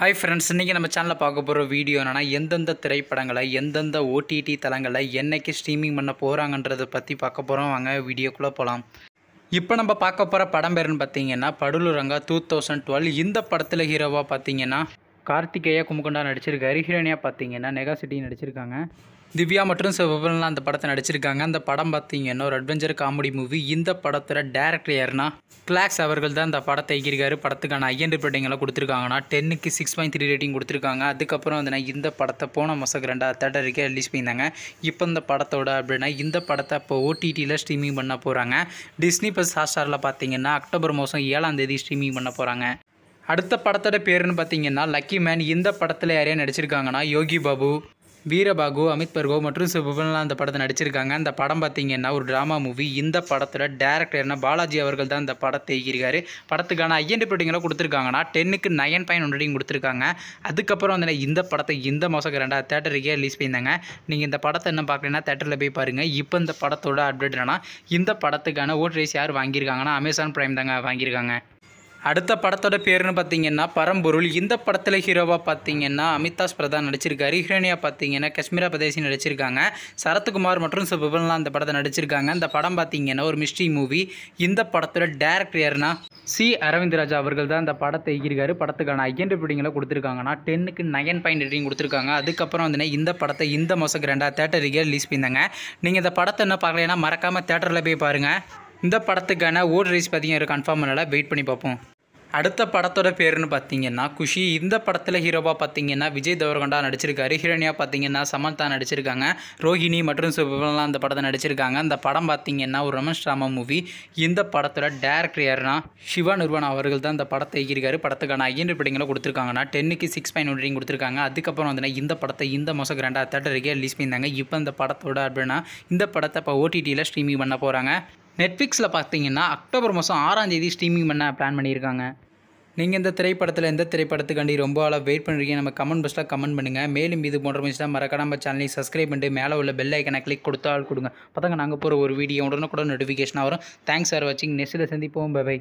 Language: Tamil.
ஹாய் ஃப்ரெண்ட்ஸ் இன்றைக்கி நம்ம சேனலில் பார்க்க போகிற வீடியோ என்னென்னா எந்தெந்த திரைப்படங்களை எந்தெந்த ஓடிடி தளங்களை என்றைக்கு ஸ்ட்ரீமிங் பண்ண போகிறாங்கன்றதை பற்றி பார்க்க போகிறோம் வாங்க வீடியோக்குள்ளே போகலாம் இப்போ நம்ம பார்க்க போகிற படம் பேருன்னு பார்த்தீங்கன்னா படுலுரங்கா டூ தௌசண்ட் டுவெல் இந்த படத்தில் ஹீரோவாக பார்த்தீங்கன்னா கார்த்திகேயா குமுகண்டா நடிச்சிருக்காரு ஹீரோனியாக பார்த்தீங்கன்னா நெகா நடிச்சிருக்காங்க திவ்யா மற்றும் சிவபலன் அந்த படத்தை நடிச்சிருக்காங்க அந்த படம் பார்த்தீங்கன்னா ஒரு அட்வென்ச்சர் காமெடி மூவி இந்த படத்தில் டேரக்டர் யாருன்னா கிளாக்ஸ் அவர்கள் தான் இந்த படத்தை இயக்கியிருக்காரு படத்துக்கான ஐஎன்டி எல்லாம் கொடுத்துருக்காங்கன்னா டென்னுக்கு சிக்ஸ் பாயிண்ட் த்ரீ ரேட்டிங் கொடுத்துருக்காங்க அதுக்கப்புறம் வந்து இந்த படத்தை போன மாதம் ரெண்டாவது தேட்டருக்கே ரிலீஸ் பண்ணியிருந்தாங்க இப்போ இந்த படத்தோட அப்படின்னா இந்த படத்தை இப்போ ஓடிடியில் ஸ்ட்ரீமிங் பண்ண போகிறாங்க டிஸ்னி ப்ளஸ் ஹாட்ஸ்டாரில் பார்த்தீங்கன்னா அக்டோபர் மாதம் ஏழாம் தேதி ஸ்ட்ரீமிங் பண்ண போகிறாங்க அடுத்த படத்தோட பேருன்னு பார்த்தீங்கன்னா லக்கி மேன் இந்த படத்தில் யாரையும் நடிச்சிருக்காங்கன்னா யோகி பாபு வீரபாகு அமித் பர்கோ மற்றும் சிவபலா அந்த படத்தை நடிச்சிருக்காங்க அந்த படம் பார்த்தீங்கன்னா ஒரு ட்ராமா மூவி இந்த படத்தில் டேரக்டர்னா பாலாஜி அவர்கள் தான் இந்த படத்தை எழுதியிருக்காரு படத்துக்கான ஐஎன்டி பிரிட்டிங்கெல்லாம் கொடுத்துருக்காங்கன்னா டென்னுக்கு நயன் பாயிண்ட் ஹண்ட்ரடிங் கொடுத்துருக்காங்க அதுக்கப்புறம் வந்து இந்த படத்தை இந்த மாதம் ரெண்டாவது தேட்டருக்கே ரிலீஸ் பண்ணியிருந்தாங்க நீங்கள் இந்த படத்தை என்ன பார்க்குறீங்கன்னா தேட்டரில் போய் பாருங்கள் இப்போ இந்த படத்தோட அப்டேட் என்னன்னா இந்த படத்துக்கான ஓட் ரைஸ் யார் வாங்கியிருக்காங்கன்னா அமேசான் பிரைம் தாங்க வாங்கியிருக்காங்க அடுத்த படத்தோட பேருன்னு பார்த்தீங்கன்னா பரம்பொருள் இந்த படத்தில் ஹீரோவாக பார்த்தீங்கன்னா அமிதாஷ் பிரதான் நடிச்சிருக்காரு ஹீரோனியாக பார்த்தீங்கன்னா காஷ்மீரா பிரதேசி நடிச்சிருக்காங்க சரத்குமார் மற்றும் சுபன்லா அந்த படத்தை நடிச்சிருக்காங்க இந்த படம் பார்த்தீங்கன்னா ஒரு மிஸ்ட்ரி மூவி இந்த படத்தில் டேரக்டர் யார்னா சி அரவிந்த் அவர்கள் தான் இந்த படத்தை இயக்கியிருக்காரு படத்துக்கான ஐயன் ரிப்பீட்டிங்கில் கொடுத்துருக்காங்கன்னா டென்னுக்கு நயன் பாயிண்ட் ரேட்டிங் கொடுத்துருக்காங்க அதுக்கப்புறம் வந்து இந்த படத்தை இந்த மாதம் கிராண்டாக தேட்டருக்கு ரிலீஸ் பண்ணியிருந்தாங்க நீங்கள் இந்த படத்தை என்ன பார்க்கலைன்னா மறக்காமல் தேட்டரில் போய் பாருங்கள் இந்த படத்துக்கான ஓடரிஸ் பதிங்க கன்ஃபார்ம் பண்ணல வெயிட் பண்ணி பார்ப்போம் அடுத்த படத்தோட பேருன்னு பார்த்தீங்கன்னா குஷி இந்த படத்தில் ஹீரோவாக பார்த்தீங்கன்னா விஜய் தேவரகொண்டா நடிச்சிருக்காரு ஹீரோனியாக பார்த்தீங்கன்னா சமந்தா நடிச்சிருக்காங்க ரோஹிணி மற்றும் சுபலாம் அந்த படத்தை நடிச்சிருக்காங்க அந்த படம் பார்த்தீங்கன்னா ஒரு ரமன் ராமா மூவி இந்த படத்தோட டேரக்டர் யார்னா சிவா நிறுவன் அவர்கள் தான் இந்த படத்தை இயக்கியிருக்காரு படத்துக்கான ஐஎன் ரேட்டிங்கில் கொடுத்துருக்காங்கன்னா டென்னுக்கு சிக்ஸ் பாயிண்ட் ரேட்டிங் கொடுத்துருக்காங்க அதுக்கப்புறம் வந்து இந்த படத்தை இந்த மாதம் கிராண்டாக தேட்டருக்கே ரிலீஸ் பண்ணியிருந்தாங்க இப்போ இந்த படத்தோட அப்படின்னா இந்த படத்தை இப்போ ஓடிடியில் ஸ்ட்ரீமிங் பண்ண போகிறாங்க நெட்ஃப்ளிக்ஸில் பார்த்தீங்கன்னா அக்டோபர் மாதம் ஆறாம் தேதி ஸ்ட்ரீமிங் பண்ண பிளான் பண்ணியிருக்காங்க நீங்கள் இந்த திரைப்படத்தில் எந்த திரைப்படத்துக்காண்டி ரொம்ப ஆளாக வெயிட் பண்ணுறீங்க நம்ம கமெண்ட் பாக்ஸில் கமெண்ட் பண்ணுங்கள் மேலும் இது போன்ற மிஸ் மறக்காம மறக்காமல் சேனலையும் சப்ஸ்கிரைப் பண்ணிட்டு மேலே உள்ள பெல் ஐக்கனை கிளிக் கொடுத்தா கொடுங்க பார்த்தாங்க நாங்கள் போகிற ஒரு வீடியோ உடனே கூட நோட்டிஃபிகேஷனாக வரும் தேங்க்ஸ் ஃபார் வாட்சிங் நெஸ்ட்டில் சந்திப்போம் பை